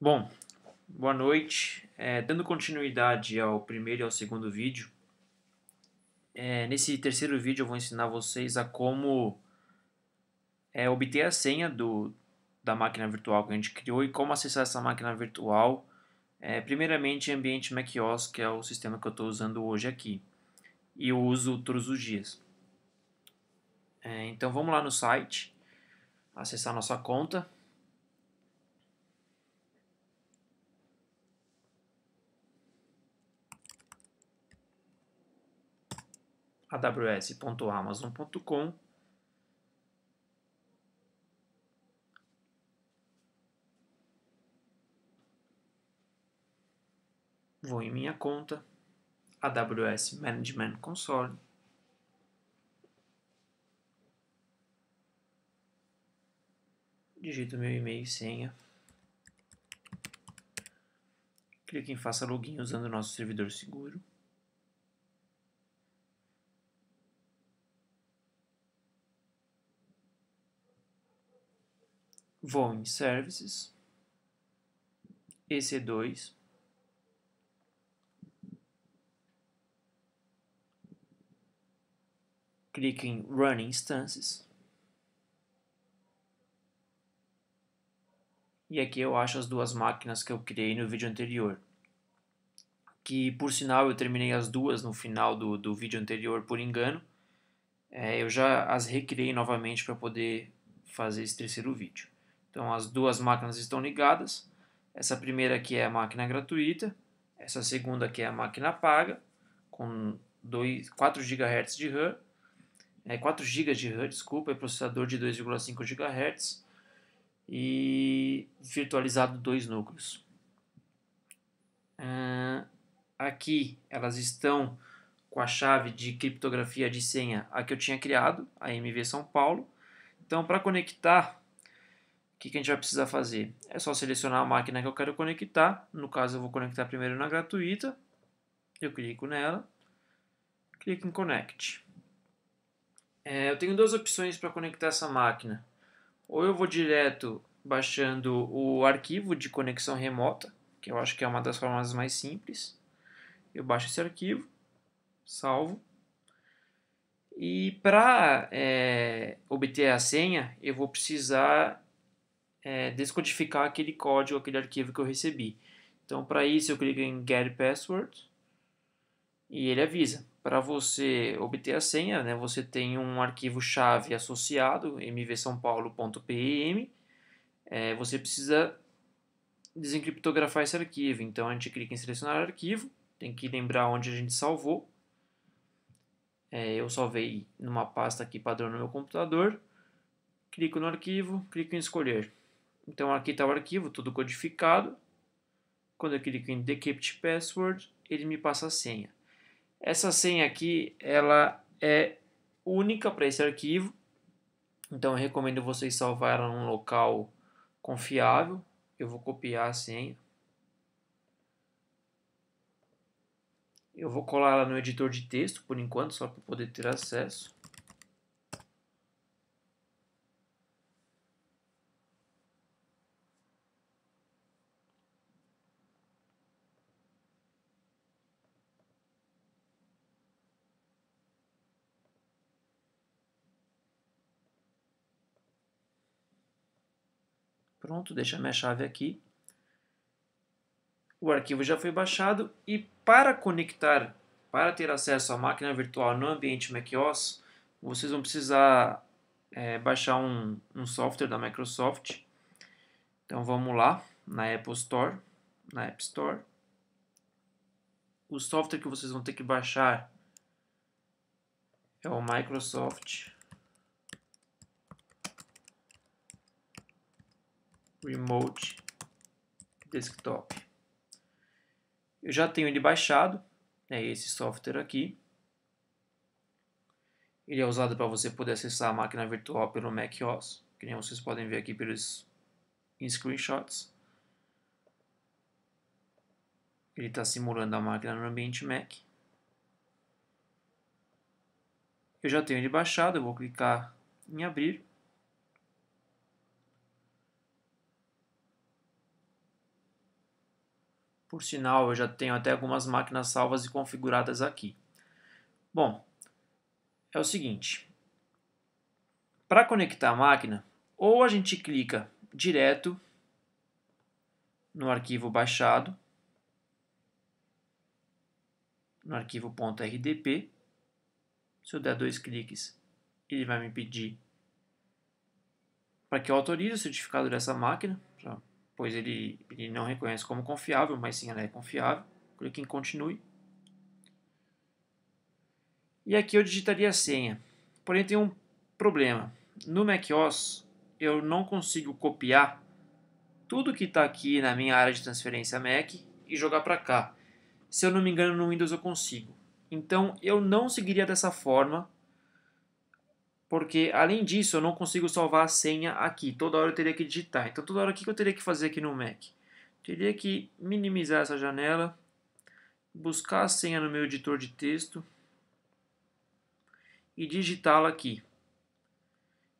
Bom, boa noite. É, dando continuidade ao primeiro e ao segundo vídeo, é, nesse terceiro vídeo eu vou ensinar vocês a como é, obter a senha do, da máquina virtual que a gente criou e como acessar essa máquina virtual, é, primeiramente em ambiente macOS, que é o sistema que eu estou usando hoje aqui, e eu uso todos os dias. É, então vamos lá no site, acessar nossa conta. aws.amazon.com vou em minha conta AWS Management Console digito meu e-mail e senha clique em faça login usando nosso servidor seguro vou em Services, EC2, é clique em Run Instances, e aqui eu acho as duas máquinas que eu criei no vídeo anterior que por sinal eu terminei as duas no final do, do vídeo anterior por engano. É, eu já as recriei novamente para poder fazer esse terceiro vídeo. Então as duas máquinas estão ligadas. Essa primeira aqui é a máquina gratuita, essa segunda aqui é a máquina paga, com 2, 4 GHz de RAM, é 4 GB de RAM, desculpa, é processador de 2,5 GHz e virtualizado dois núcleos. Uh, aqui elas estão com a chave de criptografia de senha a que eu tinha criado, a MV São Paulo. Então, para conectar o que, que a gente vai precisar fazer? É só selecionar a máquina que eu quero conectar. No caso, eu vou conectar primeiro na gratuita. Eu clico nela. Clico em Connect. É, eu tenho duas opções para conectar essa máquina. Ou eu vou direto baixando o arquivo de conexão remota, que eu acho que é uma das formas mais simples. Eu baixo esse arquivo, salvo. E para é, obter a senha, eu vou precisar é, descodificar aquele código, aquele arquivo que eu recebi. Então, para isso, eu clico em Get Password e ele avisa. Para você obter a senha, né, você tem um arquivo-chave associado, mvsaopaulo.pem. É, você precisa desencriptografar esse arquivo. Então, a gente clica em selecionar arquivo, tem que lembrar onde a gente salvou. É, eu salvei numa pasta aqui padrão no meu computador. Clico no arquivo, clico em escolher. Então aqui está o arquivo, tudo codificado. Quando eu clico em Decrypt Password, ele me passa a senha. Essa senha aqui, ela é única para esse arquivo. Então eu recomendo vocês salvar ela num local confiável. Eu vou copiar a senha. Eu vou colar ela no editor de texto, por enquanto, só para poder ter acesso. Pronto, deixa minha chave aqui. O arquivo já foi baixado e para conectar, para ter acesso à máquina virtual no ambiente macOS, vocês vão precisar é, baixar um, um software da Microsoft. Então vamos lá, na Apple Store, na App Store. O software que vocês vão ter que baixar é o Microsoft Remote Desktop. Eu já tenho ele baixado, é esse software aqui. Ele é usado para você poder acessar a máquina virtual pelo Mac OS, que nem vocês podem ver aqui pelos screenshots. Ele está simulando a máquina no ambiente Mac. Eu já tenho ele baixado, eu vou clicar em abrir. Por sinal, eu já tenho até algumas máquinas salvas e configuradas aqui. Bom, é o seguinte. Para conectar a máquina, ou a gente clica direto no arquivo baixado, no arquivo .rdp. Se eu der dois cliques, ele vai me pedir para que eu autorize o certificado dessa máquina, para pois ele, ele não reconhece como confiável, mas sim ela é confiável. Clique em continue. E aqui eu digitaria a senha. Porém, tem um problema. No macOS, eu não consigo copiar tudo que está aqui na minha área de transferência Mac e jogar para cá. Se eu não me engano, no Windows eu consigo. Então, eu não seguiria dessa forma porque além disso eu não consigo salvar a senha aqui, toda hora eu teria que digitar. Então toda hora o que eu teria que fazer aqui no Mac? teria que minimizar essa janela, buscar a senha no meu editor de texto e digitá-la aqui.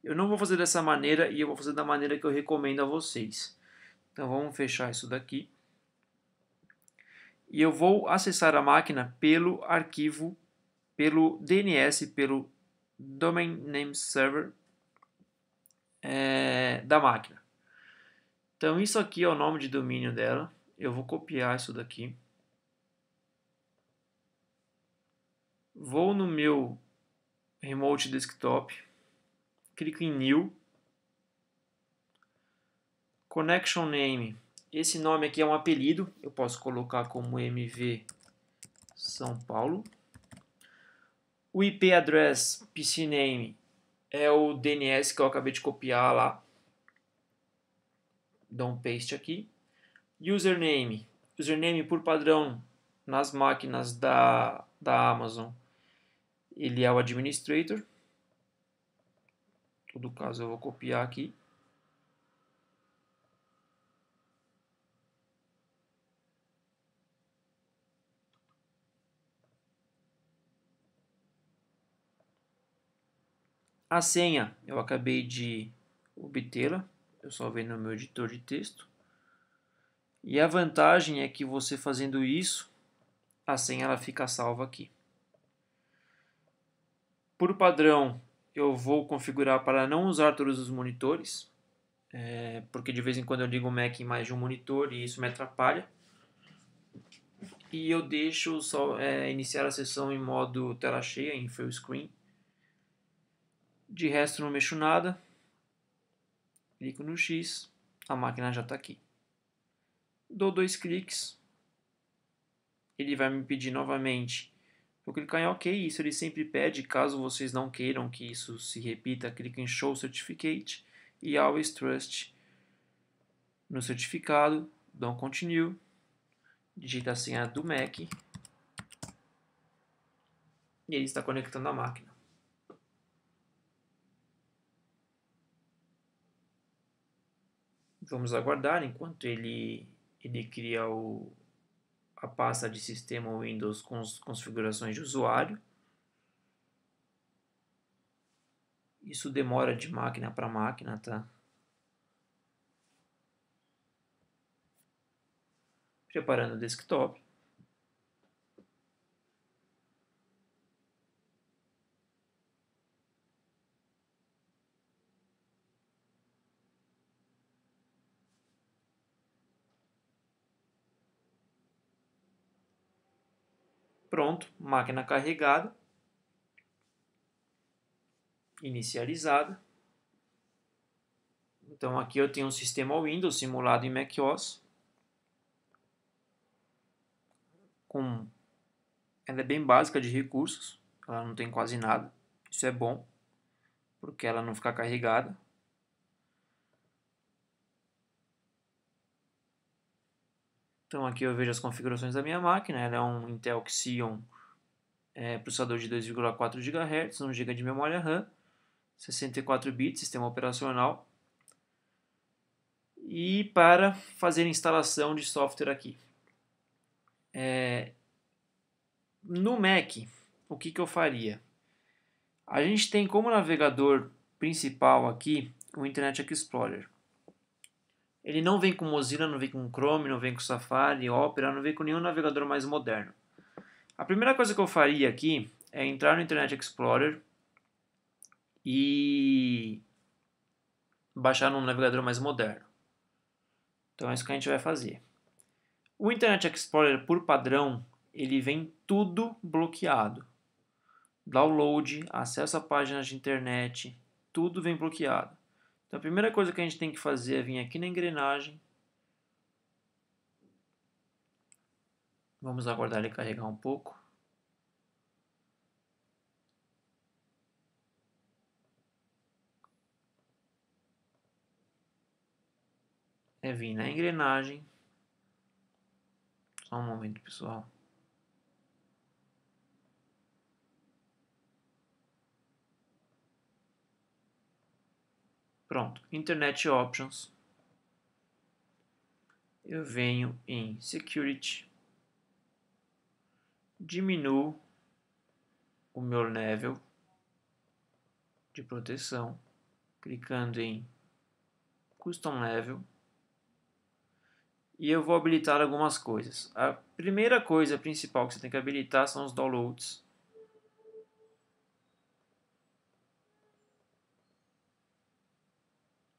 Eu não vou fazer dessa maneira e eu vou fazer da maneira que eu recomendo a vocês. Então vamos fechar isso daqui. E eu vou acessar a máquina pelo arquivo, pelo DNS, pelo domain name server é, da máquina. Então isso aqui é o nome de domínio dela. Eu vou copiar isso daqui. Vou no meu remote desktop, clico em new, connection name. Esse nome aqui é um apelido, eu posso colocar como MV São Paulo. O IP address pcname é o DNS que eu acabei de copiar lá. Dou um paste aqui. Username. Username por padrão nas máquinas da, da Amazon. Ele é o administrator. Em todo caso eu vou copiar aqui. A senha eu acabei de obtê-la, eu salvei no meu editor de texto. E a vantagem é que você fazendo isso, a senha ela fica salva aqui. Por padrão, eu vou configurar para não usar todos os monitores, é, porque de vez em quando eu ligo o Mac em mais de um monitor e isso me atrapalha. E eu deixo só é, iniciar a sessão em modo tela cheia, em full screen, de resto, não mexo nada. Clico no X, a máquina já está aqui. Dou dois cliques. Ele vai me pedir novamente Vou clicar em OK, isso ele sempre pede, caso vocês não queiram que isso se repita, clique em Show Certificate e Always Trust no certificado, dão Continue, digita a senha do Mac e ele está conectando a máquina. Vamos aguardar enquanto ele, ele cria o, a pasta de sistema Windows com as configurações de usuário. Isso demora de máquina para máquina, tá? Preparando o desktop. Pronto, máquina carregada, inicializada. Então aqui eu tenho um sistema Windows simulado em macOS. Com... Ela é bem básica de recursos, ela não tem quase nada. Isso é bom, porque ela não fica carregada, Então aqui eu vejo as configurações da minha máquina, ela é um Intel Xeon é, processador de 2,4 GHz, 1 GB de memória RAM, 64 bits, sistema operacional. E para fazer instalação de software aqui. É, no Mac, o que, que eu faria? A gente tem como navegador principal aqui o Internet Explorer. Ele não vem com Mozilla, não vem com Chrome, não vem com Safari, Opera, não vem com nenhum navegador mais moderno. A primeira coisa que eu faria aqui é entrar no Internet Explorer e baixar num navegador mais moderno. Então é isso que a gente vai fazer. O Internet Explorer, por padrão, ele vem tudo bloqueado. Download, acesso a páginas de internet, tudo vem bloqueado. Então a primeira coisa que a gente tem que fazer é vir aqui na engrenagem. Vamos aguardar ele carregar um pouco. É vir na engrenagem. Só um momento, pessoal. Pronto, Internet Options. Eu venho em Security. Diminuo o meu level de proteção, clicando em Custom Level. E eu vou habilitar algumas coisas. A primeira coisa principal que você tem que habilitar são os downloads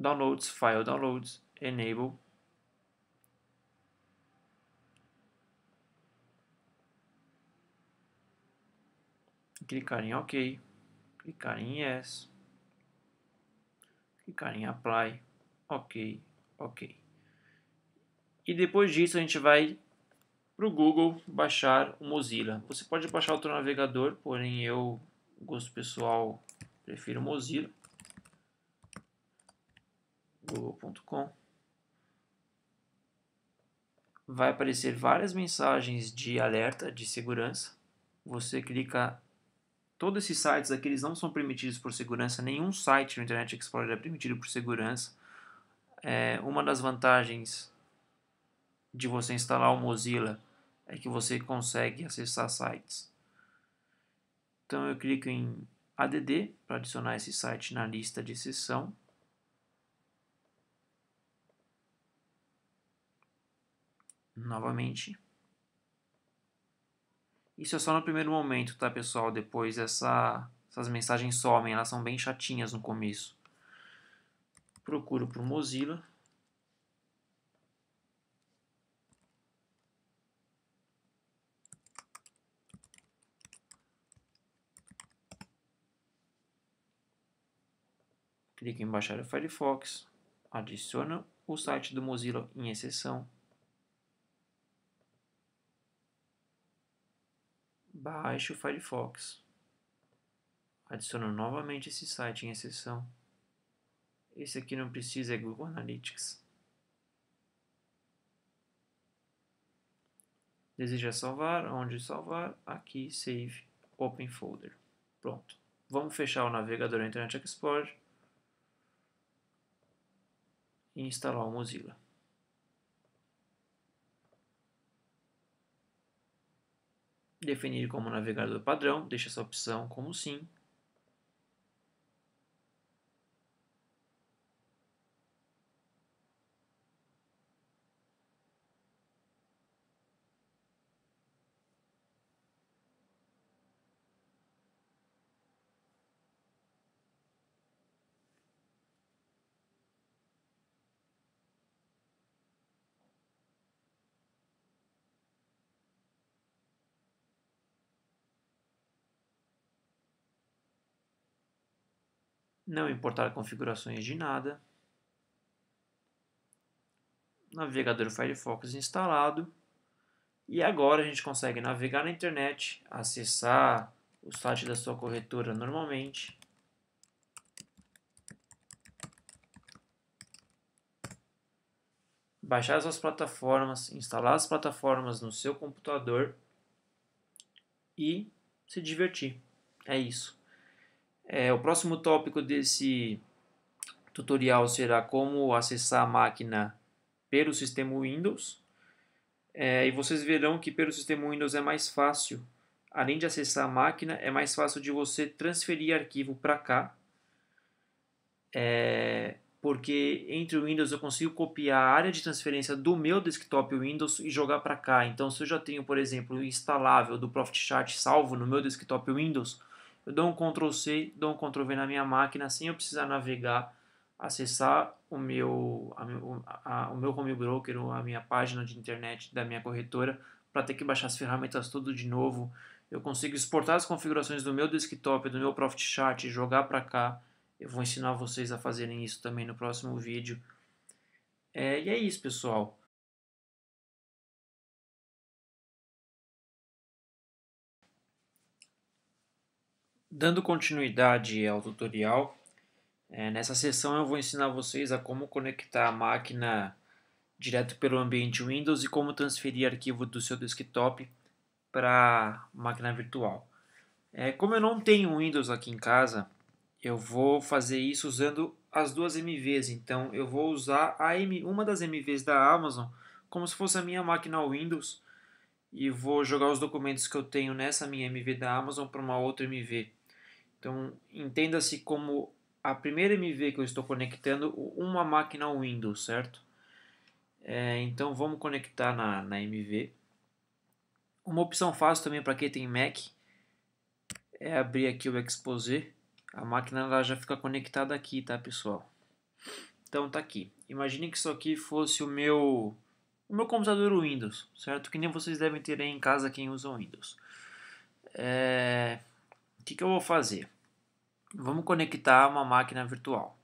downloads, file downloads, enable. Clicar em OK, clicar em Yes, clicar em Apply, OK, OK. E depois disso a gente vai para o Google baixar o Mozilla. Você pode baixar outro navegador, porém eu, gosto pessoal, prefiro o Mozilla google.com, vai aparecer várias mensagens de alerta de segurança. Você clica. Todos esses sites aqui eles não são permitidos por segurança, nenhum site no Internet Explorer é permitido por segurança. É, uma das vantagens de você instalar o Mozilla é que você consegue acessar sites. Então eu clico em ADD para adicionar esse site na lista de sessão. novamente. Isso é só no primeiro momento, tá, pessoal? Depois essa, essas mensagens somem, elas são bem chatinhas no começo. Procuro por Mozilla. Clique em baixar o Firefox, adiciona o site do Mozilla em exceção baixe o Firefox. Adiciono novamente esse site em exceção. Esse aqui não precisa, é Google Analytics. Deseja salvar, onde salvar, aqui Save Open Folder. Pronto. Vamos fechar o navegador Internet Explorer e instalar o Mozilla. definir como navegador padrão, deixe essa opção como sim não importar configurações de nada, navegador Firefox instalado e agora a gente consegue navegar na internet, acessar o site da sua corretora normalmente. Baixar as suas plataformas, instalar as plataformas no seu computador e se divertir. É isso. É, o próximo tópico desse tutorial será como acessar a máquina pelo sistema Windows. É, e vocês verão que pelo sistema Windows é mais fácil, além de acessar a máquina, é mais fácil de você transferir arquivo para cá. É, porque entre o Windows eu consigo copiar a área de transferência do meu desktop Windows e jogar para cá. Então se eu já tenho, por exemplo, o instalável do Profit Chart salvo no meu desktop Windows, eu dou um Ctrl C, dou um Ctrl V na minha máquina sem eu precisar navegar, acessar o meu, a, a, o meu home broker ou a minha página de internet da minha corretora para ter que baixar as ferramentas tudo de novo. Eu consigo exportar as configurações do meu desktop, do meu Profit Chart e jogar para cá. Eu vou ensinar vocês a fazerem isso também no próximo vídeo. É, e é isso, pessoal. Dando continuidade ao tutorial, é, nessa sessão eu vou ensinar vocês a como conectar a máquina direto pelo ambiente Windows e como transferir arquivo do seu desktop para máquina virtual. É, como eu não tenho Windows aqui em casa, eu vou fazer isso usando as duas MVs, então eu vou usar a M, uma das MVs da Amazon como se fosse a minha máquina Windows e vou jogar os documentos que eu tenho nessa minha MV da Amazon para uma outra MV. Então, entenda-se como a primeira MV que eu estou conectando uma máquina Windows, certo? É, então, vamos conectar na, na MV. Uma opção fácil também para quem tem Mac é abrir aqui o Exposé. A máquina ela já fica conectada aqui, tá, pessoal? Então, tá aqui. Imagine que isso aqui fosse o meu o meu computador Windows, certo? Que nem vocês devem ter aí em casa quem usa o Windows. É que, que eu vou fazer? Vamos conectar uma máquina virtual.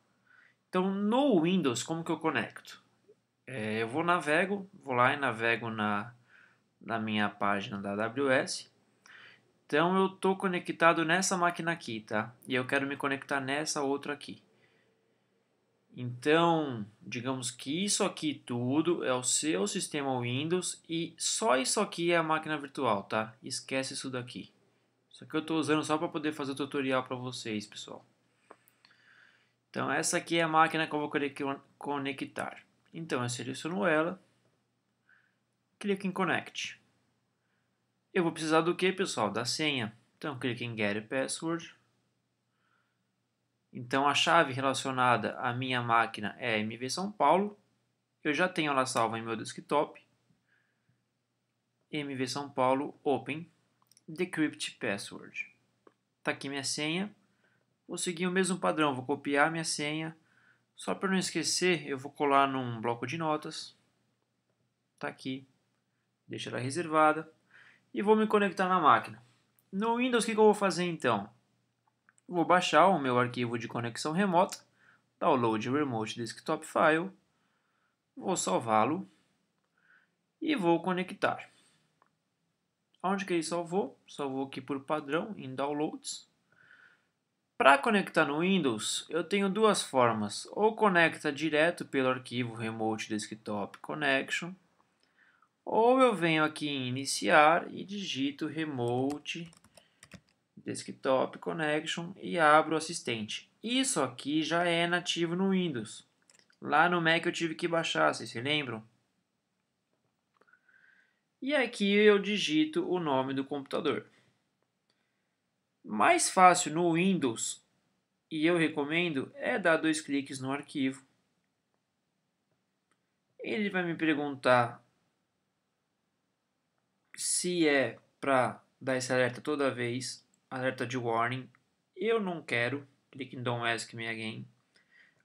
Então, no Windows, como que eu conecto? É, eu vou navego, vou lá e navego na, na minha página da AWS. Então, eu estou conectado nessa máquina aqui, tá? E eu quero me conectar nessa outra aqui. Então, digamos que isso aqui tudo é o seu sistema Windows e só isso aqui é a máquina virtual, tá? Esquece isso daqui. Só que eu estou usando só para poder fazer o tutorial para vocês, pessoal. Então, essa aqui é a máquina que eu vou conectar. Então, eu seleciono ela, clico em Connect. Eu vou precisar do que, pessoal? Da senha. Então, clico em Get Password. Então, a chave relacionada à minha máquina é MV São Paulo. Eu já tenho ela salva em meu desktop. MV São Paulo Open decrypt password. Está aqui minha senha. Vou seguir o mesmo padrão, vou copiar minha senha. Só para não esquecer, eu vou colar num bloco de notas. Está aqui. Deixa ela reservada. E vou me conectar na máquina. No Windows, o que, que eu vou fazer então? Vou baixar o meu arquivo de conexão remota, download remote desktop file, vou salvá-lo e vou conectar. Onde que ele salvou? Salvou aqui por padrão em Downloads. Para conectar no Windows, eu tenho duas formas. Ou conecta direto pelo arquivo Remote Desktop Connection, ou eu venho aqui em Iniciar e digito Remote Desktop Connection e abro o assistente. Isso aqui já é nativo no Windows. Lá no Mac eu tive que baixar, vocês se lembram? e aqui eu digito o nome do computador. Mais fácil no Windows, e eu recomendo, é dar dois cliques no arquivo. Ele vai me perguntar se é para dar esse alerta toda vez, alerta de warning. Eu não quero. Clique em Don't Ask Me Again.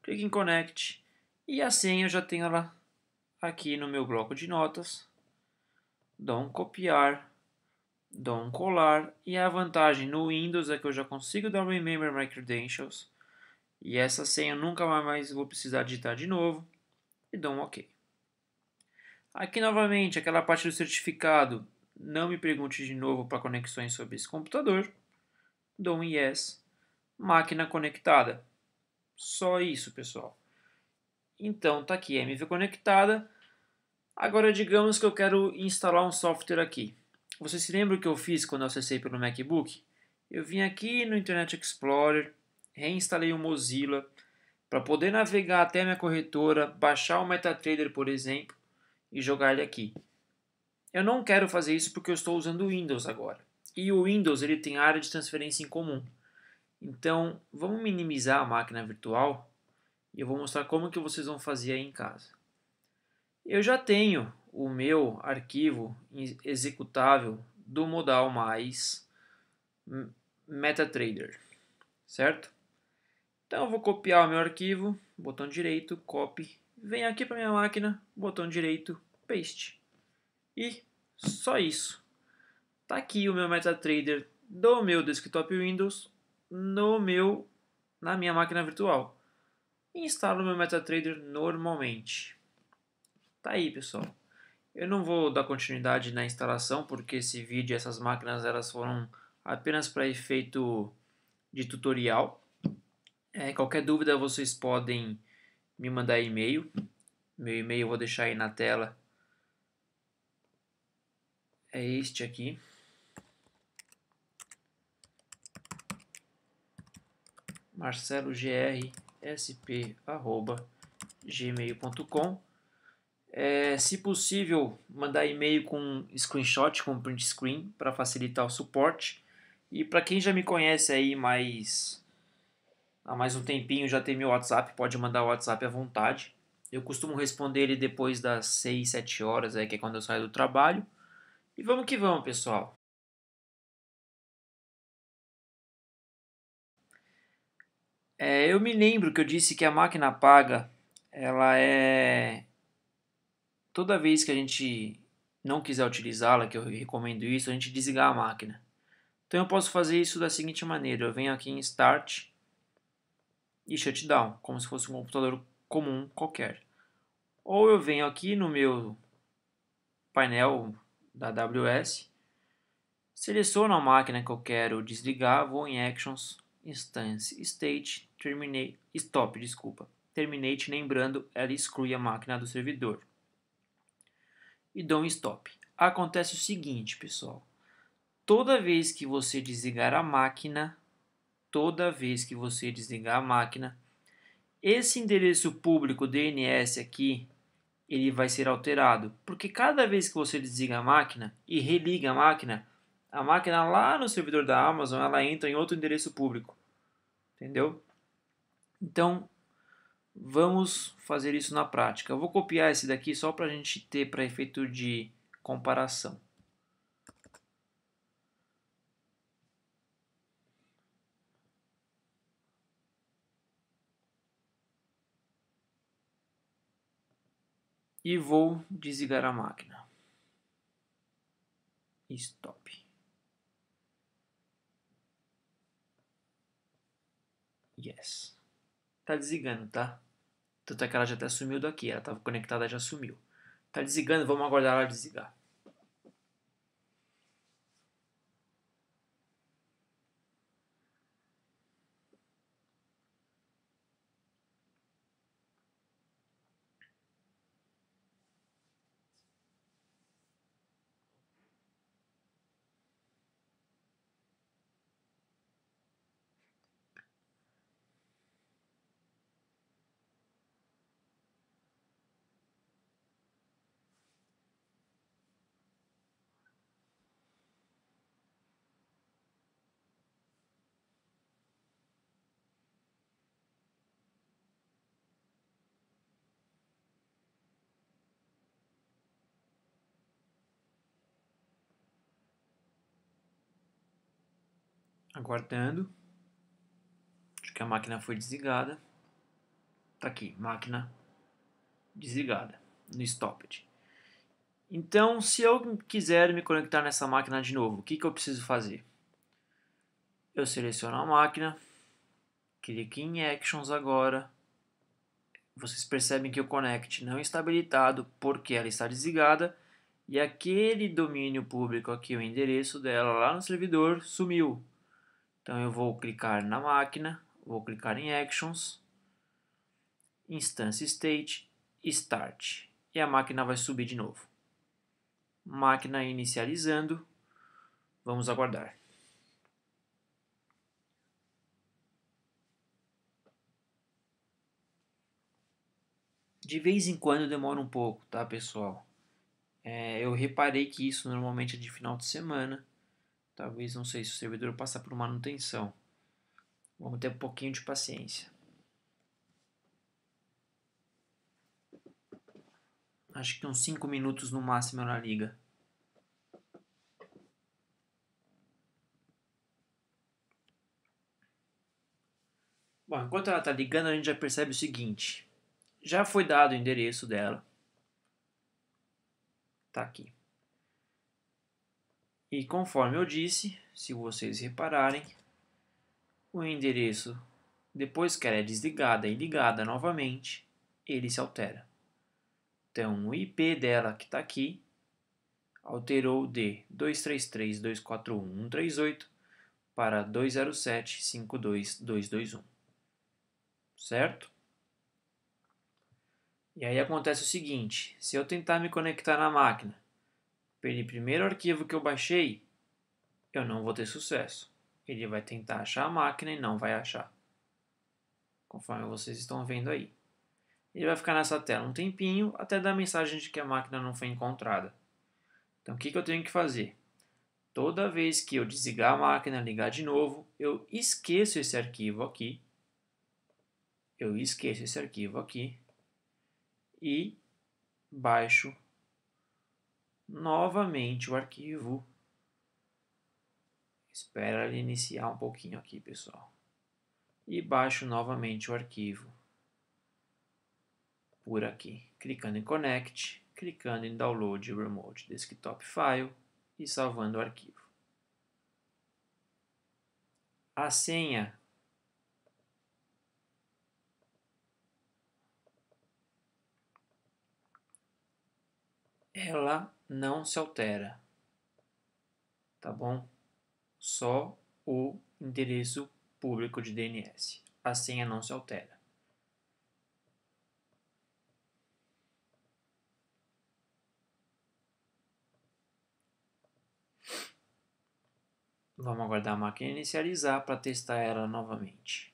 Clique em Connect. E assim eu já tenho ela aqui no meu bloco de notas dou um copiar, dou um colar. E a vantagem no Windows é que eu já consigo dar um remember my credentials. E essa senha eu nunca mais vou precisar digitar de novo. E dou um OK. Aqui novamente, aquela parte do certificado. Não me pergunte de novo para conexões sobre esse computador. Dou um yes. Máquina conectada. Só isso, pessoal. Então, tá aqui MV conectada. Agora, digamos que eu quero instalar um software aqui. Você se lembra o que eu fiz quando eu acessei pelo MacBook? Eu vim aqui no Internet Explorer, reinstalei o Mozilla, para poder navegar até minha corretora, baixar o MetaTrader, por exemplo, e jogar ele aqui. Eu não quero fazer isso porque eu estou usando o Windows agora. E o Windows ele tem área de transferência em comum. Então, vamos minimizar a máquina virtual e eu vou mostrar como que vocês vão fazer aí em casa. Eu já tenho o meu arquivo executável do modal mais MetaTrader, certo? Então eu vou copiar o meu arquivo, botão direito, copy, venho aqui para minha máquina, botão direito, paste. E só isso. Tá aqui o meu MetaTrader do meu desktop Windows no meu na minha máquina virtual. E instalo o meu MetaTrader normalmente. Tá aí, pessoal. Eu não vou dar continuidade na instalação, porque esse vídeo, essas máquinas, elas foram apenas para efeito de tutorial. É, qualquer dúvida, vocês podem me mandar e-mail. Meu e-mail eu vou deixar aí na tela. É este aqui. marcelogrsp.gmail.com é, se possível, mandar e-mail com screenshot, com print screen, para facilitar o suporte. E para quem já me conhece aí mais há mais um tempinho, já tem meu WhatsApp, pode mandar o WhatsApp à vontade. Eu costumo responder ele depois das 6, 7 horas, aí, é, que é quando eu saio do trabalho. E vamos que vamos, pessoal. É, eu me lembro que eu disse que a máquina paga ela é toda vez que a gente não quiser utilizá-la, que eu recomendo isso, a gente desligar a máquina. Então eu posso fazer isso da seguinte maneira, eu venho aqui em Start e Shutdown, como se fosse um computador comum qualquer. Ou eu venho aqui no meu painel da AWS, seleciono a máquina que eu quero desligar, vou em Actions, Instance, State, Terminate, Stop, desculpa. Terminate, lembrando, ela exclui a máquina do servidor e dão um stop. Acontece o seguinte, pessoal. Toda vez que você desligar a máquina, toda vez que você desligar a máquina, esse endereço público DNS aqui, ele vai ser alterado, porque cada vez que você desliga a máquina e religa a máquina, a máquina lá no servidor da Amazon, ela entra em outro endereço público. Entendeu? Então, Vamos fazer isso na prática. Eu vou copiar esse daqui só para a gente ter para efeito de comparação. E vou desligar a máquina. Stop. Yes. Tá desligando, tá? Tanto é que ela já até sumiu daqui. Ela estava conectada já sumiu. Tá desligando, vamos aguardar ela desligar. aguardando. Acho que a máquina foi desligada. Tá aqui, máquina desligada no stopped. Então, se eu quiser me conectar nessa máquina de novo, o que, que eu preciso fazer? Eu seleciono a máquina, clico em Actions agora. Vocês percebem que o Connect não está habilitado porque ela está desligada e aquele domínio público aqui, o endereço dela lá no servidor, sumiu. Então eu vou clicar na máquina, vou clicar em Actions, Instance State, Start. E a máquina vai subir de novo. Máquina inicializando. Vamos aguardar. De vez em quando demora um pouco, tá pessoal? É, eu reparei que isso normalmente é de final de semana Talvez, não sei, se o servidor passar por manutenção. Vamos ter um pouquinho de paciência. Acho que uns 5 minutos no máximo ela liga. Bom, enquanto ela está ligando, a gente já percebe o seguinte. Já foi dado o endereço dela. Tá aqui. E conforme eu disse, se vocês repararem, o endereço, depois que ela é desligada e ligada novamente, ele se altera. Então, o IP dela que está aqui alterou de 233.241.138 para 207.52221. Certo? E aí acontece o seguinte: se eu tentar me conectar na máquina pelo primeiro arquivo que eu baixei, eu não vou ter sucesso. Ele vai tentar achar a máquina e não vai achar. Conforme vocês estão vendo aí. Ele vai ficar nessa tela um tempinho até dar a mensagem de que a máquina não foi encontrada. Então o que, que eu tenho que fazer? Toda vez que eu desligar a máquina, ligar de novo, eu esqueço esse arquivo aqui. Eu esqueço esse arquivo aqui e baixo novamente o arquivo. Espera ele iniciar um pouquinho aqui, pessoal. E baixo novamente o arquivo por aqui, clicando em Connect, clicando em Download Remote Desktop File e salvando o arquivo. A senha ela não se altera. Tá bom? Só o endereço público de DNS. A assim senha é não se altera. Vamos aguardar a máquina inicializar para testar ela novamente.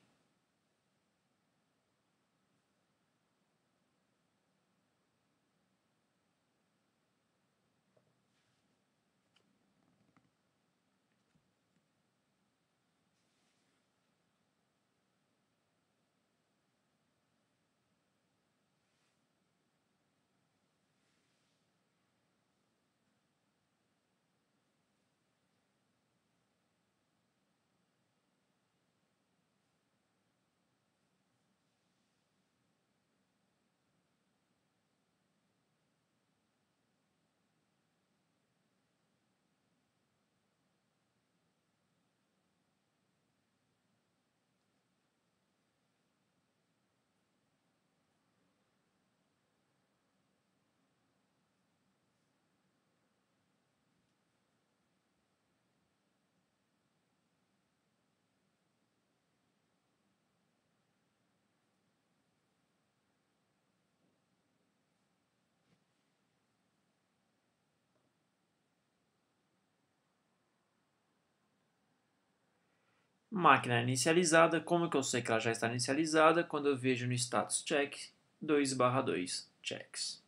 Máquina inicializada, como que eu sei que ela já está inicializada? Quando eu vejo no status check 2 barra 2 checks.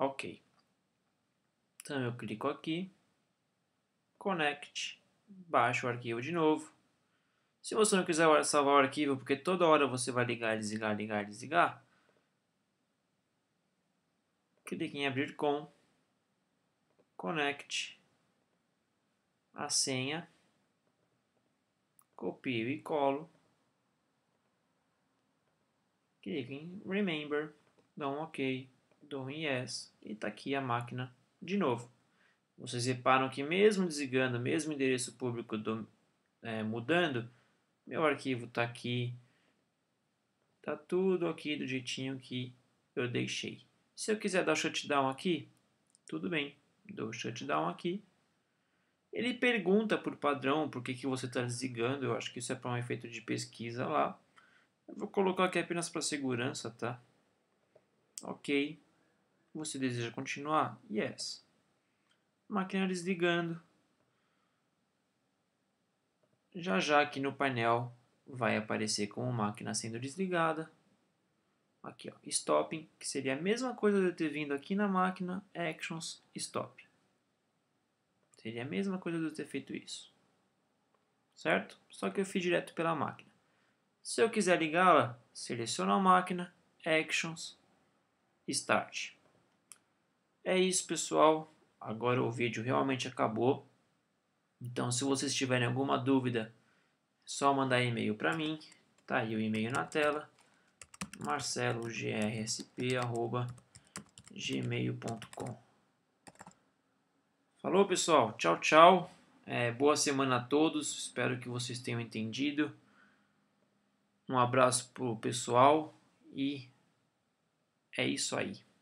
Ok. Então eu clico aqui, connect, baixo o arquivo de novo. Se você não quiser salvar o arquivo, porque toda hora você vai ligar, desligar, ligar, desligar, clique em abrir com, connect, a senha copio e colo, clico em Remember, dou um OK, dou um Yes e está aqui a máquina de novo. Vocês reparam que mesmo desligando, mesmo endereço público do, é, mudando, meu arquivo está aqui, está tudo aqui do jeitinho que eu deixei. Se eu quiser dar shutdown aqui, tudo bem, dou shutdown aqui ele pergunta por padrão por que, que você está desligando. Eu acho que isso é para um efeito de pesquisa lá. Eu vou colocar aqui apenas para segurança, tá? Ok. Você deseja continuar? Yes. Máquina desligando. Já já aqui no painel vai aparecer como máquina sendo desligada. Aqui, ó, stopping, que seria a mesma coisa de eu ter vindo aqui na máquina, actions, stop. Seria é a mesma coisa de eu ter feito isso. Certo? Só que eu fiz direto pela máquina. Se eu quiser ligá-la, seleciono a máquina, Actions, Start. É isso, pessoal. Agora o vídeo realmente acabou. Então, se vocês tiverem alguma dúvida, é só mandar e-mail para mim. Tá aí o e-mail na tela. MarceloGRSP@gmail.com. Falou, pessoal. Tchau, tchau. É, boa semana a todos. Espero que vocês tenham entendido. Um abraço pro pessoal e é isso aí.